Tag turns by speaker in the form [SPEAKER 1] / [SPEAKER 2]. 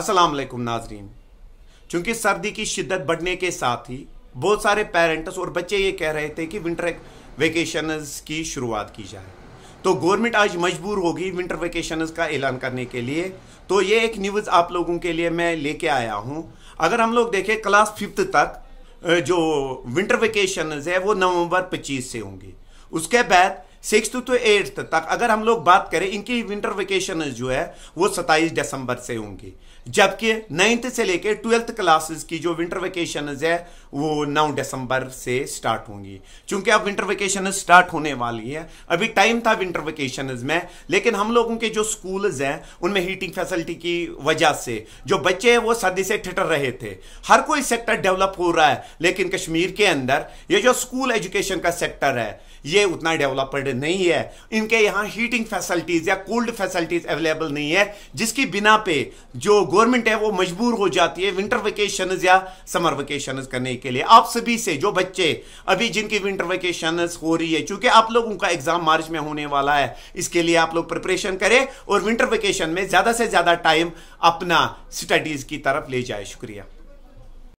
[SPEAKER 1] असलम नाजरीन चूंकि सर्दी की शिद्दत बढ़ने के साथ ही बहुत सारे पेरेंट्स और बच्चे ये कह रहे थे कि विंटर वेकेशन की शुरुआत की जाए तो गवर्नमेंट आज मजबूर होगी विंटर वेकेशन का ऐलान करने के लिए तो ये एक न्यूज़ आप लोगों के लिए मैं लेके आया हूँ अगर हम लोग देखें क्लास फिफ्थ तक जो विंटर वेकेशन है वो नवंबर 25 से होंगी उसके बाद सिक्स टू तो एट्थ तक अगर हम लोग बात करें इनकी विंटर वेकेशन जो है वो सत्ताईस दिसंबर से होंगी जबकि नाइन्थ से लेकर ट्वेल्थ क्लासेस की जो विंटर वेकेशन है वो नौ दिसंबर से स्टार्ट होंगी क्योंकि अब विंटर वेकेशन स्टार्ट होने वाली है अभी टाइम था विंटर वेकेशन में लेकिन हम लोगों के जो स्कूल्स हैं उनमें हीटिंग फैसिलिटी की वजह से जो बच्चे हैं वो सर्दी से ठिठर रहे थे हर कोई सेक्टर डेवलप हो रहा है लेकिन कश्मीर के अंदर ये जो स्कूल एजुकेशन का सेक्टर है ये उतना डेवलप्ड नहीं है इनके यहाँ हीटिंग फैसिलिटीज़ या कोल्ड फैसिलिटीज़ अवेलेबल नहीं है जिसकी बिना पे जो गवर्नमेंट है वो मजबूर हो जाती है विंटर वेकेशन या समर वेकेशन करने के लिए आप सभी से जो बच्चे अभी जिनकी विंटर वेकेशन हो रही है चूंकि आप लोगों का एग्जाम मार्च में होने वाला है इसके लिए आप लोग प्रिपरेशन करें और विंटर वेकेशन में ज़्यादा से ज़्यादा टाइम अपना स्टडीज़ की तरफ ले जाए शुक्रिया